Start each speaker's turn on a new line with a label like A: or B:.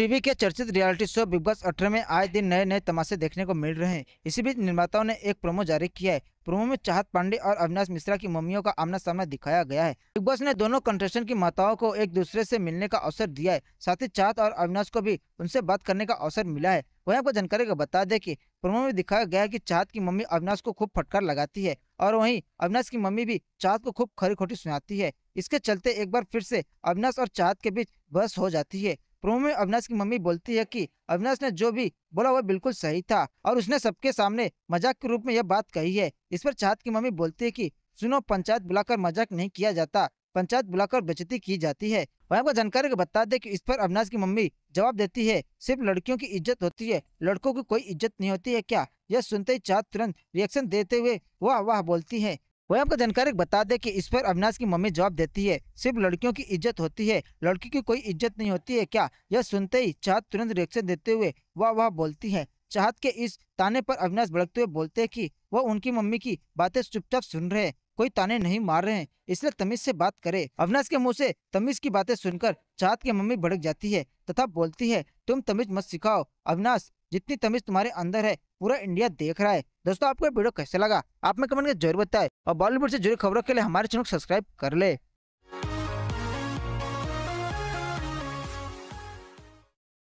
A: TV के चर्चित reality show big boss अठारह में आए दिन नए नए तमाशे देखने को मिल रहे हैं इसी बीच निर्माताओं ने एक प्रोमो जारी किया है प्रोमो में चाहत पांडे और अविनाश मिश्रा की मम्मियों का आमना सामना दिखाया गया है बिग बॉस ने दोनों कंट्रेशन की माताओं को एक दूसरे से मिलने का अवसर दिया है साथ ही चाहत और अविनाश को भी उनसे बात करने का अवसर मिला है वही आपको जानकारी का बता दे की प्रोमो में दिखाया गया है चाहत की मम्मी अविनाश को खूब फटकार लगाती है और वही अविनाश की मम्मी भी चाहत को खूब खरी खोटी सुनाती है इसके चलते एक बार फिर से अविनाश और चाहत के बीच बहस हो जाती है प्रोमो में अविनाश की मम्मी बोलती है कि अविनाश ने जो भी बोला वह बिल्कुल सही था और उसने सबके सामने मजाक के रूप में यह बात कही है इस पर चाहत की मम्मी बोलती है कि सुनो पंचायत बुलाकर मजाक नहीं किया जाता पंचायत बुलाकर बचती की जाती है वह आपको जानकारी बता दे कि इस पर अविनाश की मम्मी जवाब देती है सिर्फ लड़कियों की इज्जत होती है लड़कों की कोई इज्जत नहीं होती है क्या यह सुनते ही चाहत तुरंत रिएक्शन देते हुए वाह वाह बोलती है वह आपको जानकारी बता दें कि इस पर अविनाश की मम्मी जवाब देती है सिर्फ लड़कियों की इज्जत होती है लड़की की कोई इज्जत नहीं होती है क्या यह सुनते ही चाहत तुरंत रिएक्शन देते हुए वह वह बोलती है चाहत के इस ताने पर अविनाश भड़कते हुए बोलते हैं कि वह उनकी मम्मी की बातें चुपचाप सुन रहे हैं कोई ताने नहीं मार रहे हैं इसलिए तमीज से बात करे अविनाश के मुंह से तमीज की बातें सुनकर चाहत की मम्मी भड़क जाती है तथा बोलती है तुम तमीज मत सिखाओ अविनाश जितनी तमीज तुम्हारे अंदर है पूरा इंडिया देख रहा है दोस्तों आपको वीडियो कैसे लगा आप में कमेंट कर जरूर बताए और बॉलीवुड से जुड़ी खबरों के लिए हमारे चैनल को सब्सक्राइब कर ले